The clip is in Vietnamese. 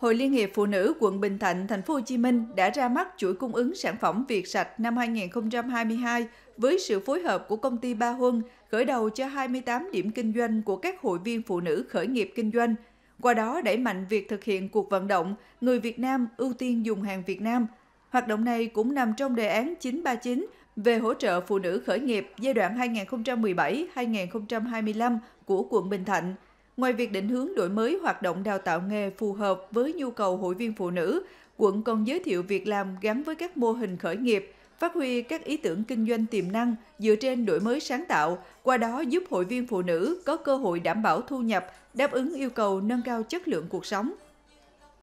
Hội Liên hiệp Phụ nữ quận Bình Thạnh, thành phố Hồ Chí Minh đã ra mắt chuỗi cung ứng sản phẩm Việt sạch năm 2022 với sự phối hợp của công ty Ba Huân, khởi đầu cho 28 điểm kinh doanh của các hội viên phụ nữ khởi nghiệp kinh doanh. Qua đó đẩy mạnh việc thực hiện cuộc vận động người Việt Nam ưu tiên dùng hàng Việt Nam. Hoạt động này cũng nằm trong đề án 939 về hỗ trợ phụ nữ khởi nghiệp giai đoạn 2017-2025 của quận Bình Thạnh – Ngoài việc định hướng đổi mới hoạt động đào tạo nghề phù hợp với nhu cầu hội viên phụ nữ, quận còn giới thiệu việc làm gắn với các mô hình khởi nghiệp, phát huy các ý tưởng kinh doanh tiềm năng dựa trên đổi mới sáng tạo, qua đó giúp hội viên phụ nữ có cơ hội đảm bảo thu nhập, đáp ứng yêu cầu nâng cao chất lượng cuộc sống.